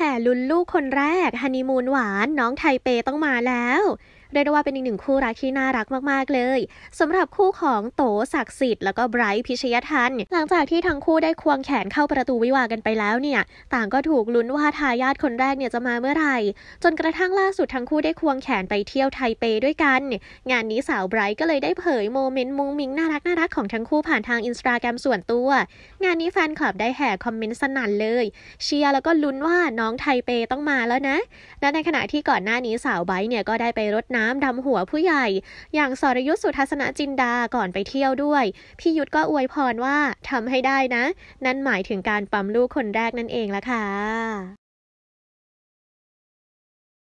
แห่ลุนลูกคนแรก ฮันนีมูนหวานน้องไทเปต้องมาแล้วเรียกได้ว่าเป็นอีกหนึ่งคู่รักที่น่ารักมากๆเลย สำหรับคู่ของโตศักดิ์สิทธิ์แล้วก็ไบรท์พิชยทันหลังจากที่ทั้งคู่ได้ควงแขนเข้าประตูวิวากันไปแล้วเนี่ยต่างก็ถูกลุ้นว่าทายาทคนแรกเนี่ยจะมาเมื่อไหร่ จนกระทั่งล่าสุดทั้งคู่ได้ควงแขนไปเที่ยวไทเปด้วยกัน งานนี้สาวไบรท์ก็เลยได้เผยโมเมนต์มุ้งมิ้งน่ารักน่ารักของทั้งคู่ผ่านทางอินสตาแกรมส่วนตัวงานนี้แฟนคลับได้แห่คอมเมนต์สนั่นเลย เชียร์แล้วก็ลุ้นว่าน้องไทเปต้องมาแล้วนะ และในขณะที่ก่อนหน้านี้สาวไบรท์เนี่ยก็ได้ไปรดนน้ำดำหัวผู้ใหญ่ อย่างสรยุทธสุทัศนจินดาก่อนไปเที่ยวด้วย พี่ยุทธก็อวยพรว่าทำให้ได้นะ นั่นหมายถึงการปั๊มลูกคนแรกนั่นเองละค่ะ